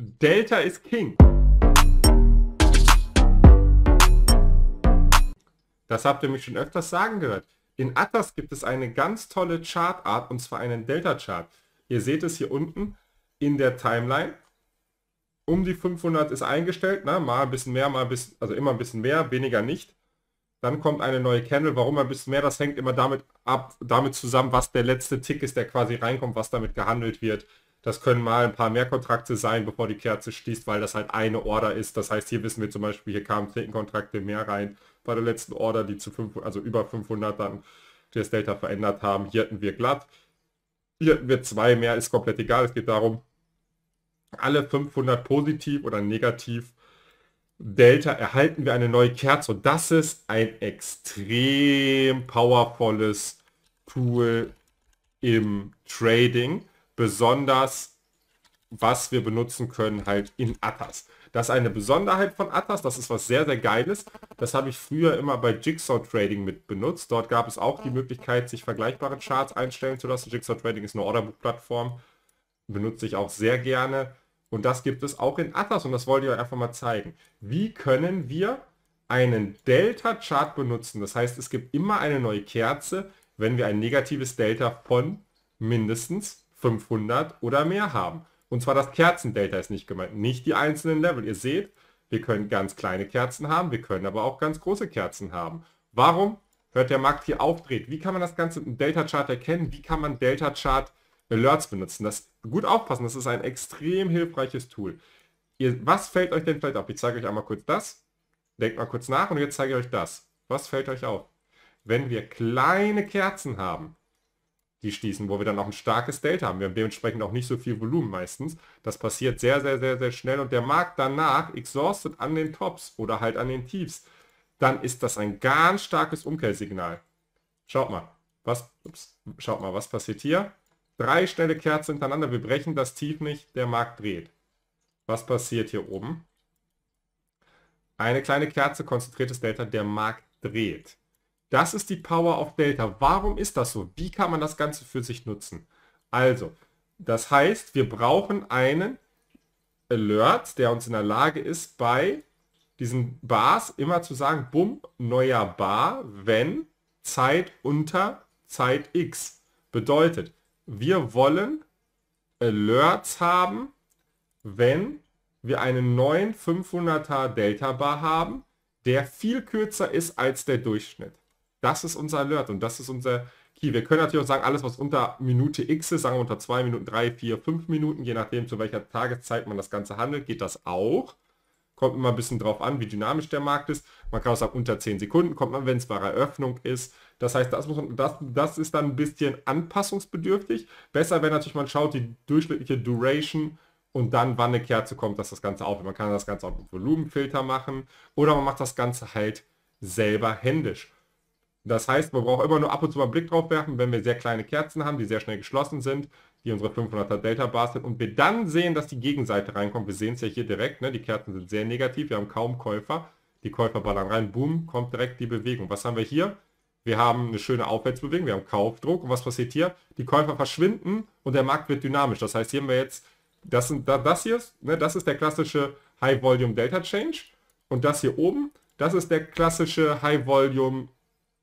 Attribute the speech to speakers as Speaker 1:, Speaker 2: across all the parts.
Speaker 1: Delta ist King. Das habt ihr mich schon öfters sagen gehört. In Atlas gibt es eine ganz tolle Chartart und zwar einen Delta-Chart. Ihr seht es hier unten in der Timeline. Um die 500 ist eingestellt, na, ne? mal ein bisschen mehr, mal ein bisschen, also immer ein bisschen mehr, weniger nicht. Dann kommt eine neue Candle. Warum ein bisschen mehr? Das hängt immer damit ab, damit zusammen, was der letzte Tick ist, der quasi reinkommt, was damit gehandelt wird. Das können mal ein paar mehr Kontrakte sein, bevor die Kerze schließt, weil das halt eine Order ist. Das heißt, hier wissen wir zum Beispiel, hier kamen 10 Kontrakte mehr rein bei der letzten Order, die zu 5, also über 500 dann das Delta verändert haben. Hier hatten wir glatt. Hier hatten wir zwei mehr, ist komplett egal. Es geht darum, alle 500 positiv oder negativ Delta erhalten wir eine neue Kerze. Und das ist ein extrem powervolles Tool im Trading besonders, was wir benutzen können halt in Atas. Das ist eine Besonderheit von Atas, das ist was sehr, sehr Geiles. Das habe ich früher immer bei Jigsaw Trading mit benutzt. Dort gab es auch die Möglichkeit, sich vergleichbare Charts einstellen zu lassen. Jigsaw Trading ist eine Orderbook-Plattform, benutze ich auch sehr gerne. Und das gibt es auch in Atlas und das wollte ich euch einfach mal zeigen. Wie können wir einen Delta-Chart benutzen? Das heißt, es gibt immer eine neue Kerze, wenn wir ein negatives Delta von mindestens 500 oder mehr haben. Und zwar das Kerzendelta ist nicht gemeint, nicht die einzelnen Level. Ihr seht, wir können ganz kleine Kerzen haben, wir können aber auch ganz große Kerzen haben. Warum hört der Markt hier aufdreht? Wie kann man das Ganze im Delta-Chart erkennen? Wie kann man Delta-Chart Alerts benutzen? Das gut aufpassen, das ist ein extrem hilfreiches Tool. Ihr, was fällt euch denn vielleicht auf? Ich zeige euch einmal kurz das. Denkt mal kurz nach und jetzt zeige ich euch das. Was fällt euch auf? Wenn wir kleine Kerzen haben, die schließen, wo wir dann auch ein starkes Delta haben. Wir haben dementsprechend auch nicht so viel Volumen meistens. Das passiert sehr, sehr, sehr, sehr schnell und der Markt danach exhausted an den Tops oder halt an den Tiefs. Dann ist das ein ganz starkes Umkehrsignal. Schaut mal, was, ups, schaut mal, was passiert hier? Drei schnelle Kerzen hintereinander, wir brechen das Tief nicht, der Markt dreht. Was passiert hier oben? Eine kleine Kerze, konzentriertes Delta, der Markt dreht. Das ist die Power of Delta. Warum ist das so? Wie kann man das Ganze für sich nutzen? Also, das heißt, wir brauchen einen Alert, der uns in der Lage ist, bei diesen Bars immer zu sagen, bumm, neuer Bar, wenn Zeit unter Zeit x. Bedeutet, wir wollen Alerts haben, wenn wir einen neuen 500er Delta Bar haben, der viel kürzer ist als der Durchschnitt. Das ist unser Alert und das ist unser Key. Wir können natürlich auch sagen, alles, was unter Minute X ist, sagen wir unter 2 Minuten, 3, 4, 5 Minuten, je nachdem, zu welcher Tageszeit man das Ganze handelt, geht das auch. Kommt immer ein bisschen drauf an, wie dynamisch der Markt ist. Man kann auch sagen, unter 10 Sekunden kommt man, wenn es bei Eröffnung ist. Das heißt, das, muss, das, das ist dann ein bisschen anpassungsbedürftig. Besser wäre natürlich, man schaut die durchschnittliche Duration und dann, wann eine Kerze kommt, dass das Ganze auf. Man kann das Ganze auch mit Volumenfilter machen oder man macht das Ganze halt selber händisch. Das heißt, man braucht immer nur ab und zu mal einen Blick drauf werfen, wenn wir sehr kleine Kerzen haben, die sehr schnell geschlossen sind, die unsere 500er Delta Bars sind und wir dann sehen, dass die Gegenseite reinkommt. Wir sehen es ja hier direkt, ne? die Kerzen sind sehr negativ, wir haben kaum Käufer. Die Käufer ballern rein, boom, kommt direkt die Bewegung. Was haben wir hier? Wir haben eine schöne Aufwärtsbewegung, wir haben Kaufdruck und was passiert hier? Die Käufer verschwinden und der Markt wird dynamisch. Das heißt, hier haben wir jetzt, das, sind, das hier ist, ne, das ist der klassische High Volume Delta Change und das hier oben, das ist der klassische High Volume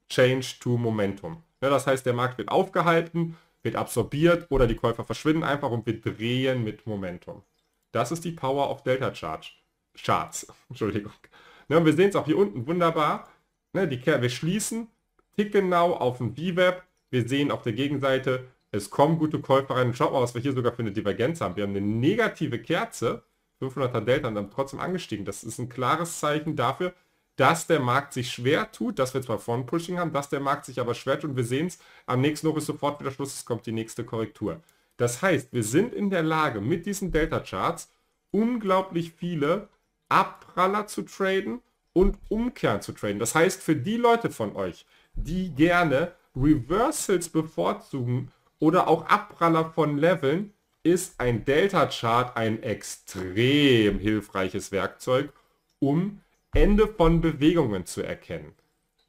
Speaker 1: Change to Momentum. Ja, ne, das heißt, der Markt wird aufgehalten, wird absorbiert oder die Käufer verschwinden einfach und wir drehen mit Momentum. Das ist die Power of Delta Charge. Charts. Entschuldigung. Ne, und wir sehen es auch hier unten wunderbar. Ne, die Kerl, wir schließen tickgenau auf dem B-Web. Wir sehen auf der Gegenseite, es kommen gute Käufer rein. schaut mal, was wir hier sogar für eine Divergenz haben. Wir haben eine negative Kerze. 500er Delta und dann trotzdem angestiegen. Das ist ein klares Zeichen dafür, dass der Markt sich schwer tut, dass wir zwar von pushing haben, dass der Markt sich aber schwer tut und wir sehen es, am nächsten Hoch ist sofort wieder Schluss, es kommt die nächste Korrektur. Das heißt, wir sind in der Lage, mit diesen Delta-Charts unglaublich viele Abpraller zu traden und umkehren zu traden. Das heißt, für die Leute von euch, die gerne Reversals bevorzugen oder auch Abpraller von Leveln, ist ein Delta-Chart ein extrem hilfreiches Werkzeug, um Ende von Bewegungen zu erkennen.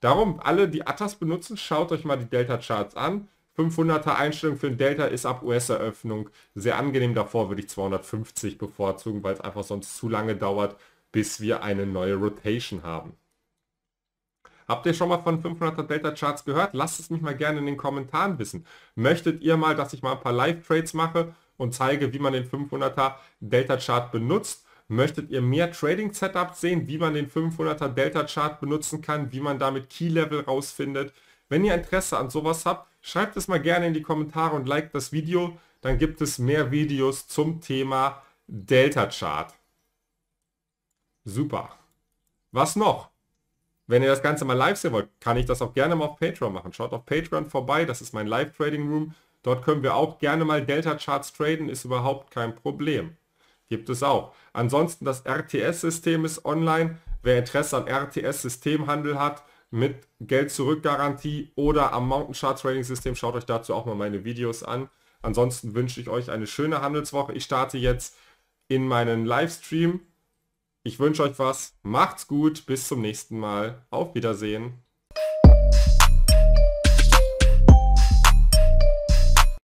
Speaker 1: Darum, alle, die Atas benutzen, schaut euch mal die Delta-Charts an. 500er Einstellung für ein Delta ist ab US-Eröffnung sehr angenehm. Davor würde ich 250 bevorzugen, weil es einfach sonst zu lange dauert, bis wir eine neue Rotation haben. Habt ihr schon mal von 500er Delta Charts gehört? Lasst es mich mal gerne in den Kommentaren wissen. Möchtet ihr mal, dass ich mal ein paar Live-Trades mache und zeige, wie man den 500er Delta Chart benutzt? Möchtet ihr mehr Trading-Setups sehen, wie man den 500er Delta-Chart benutzen kann, wie man damit Key-Level rausfindet? Wenn ihr Interesse an sowas habt, schreibt es mal gerne in die Kommentare und liked das Video. Dann gibt es mehr Videos zum Thema Delta-Chart. Super. Was noch? Wenn ihr das Ganze mal live sehen wollt, kann ich das auch gerne mal auf Patreon machen. Schaut auf Patreon vorbei, das ist mein Live-Trading-Room. Dort können wir auch gerne mal Delta-Charts traden, ist überhaupt kein Problem. Gibt es auch. Ansonsten das RTS-System ist online. Wer Interesse an RTS-Systemhandel hat, mit Geld-Zurück-Garantie oder am Mountain Chart Trading System, schaut euch dazu auch mal meine Videos an. Ansonsten wünsche ich euch eine schöne Handelswoche. Ich starte jetzt in meinen Livestream. Ich wünsche euch was. Macht's gut. Bis zum nächsten Mal. Auf Wiedersehen.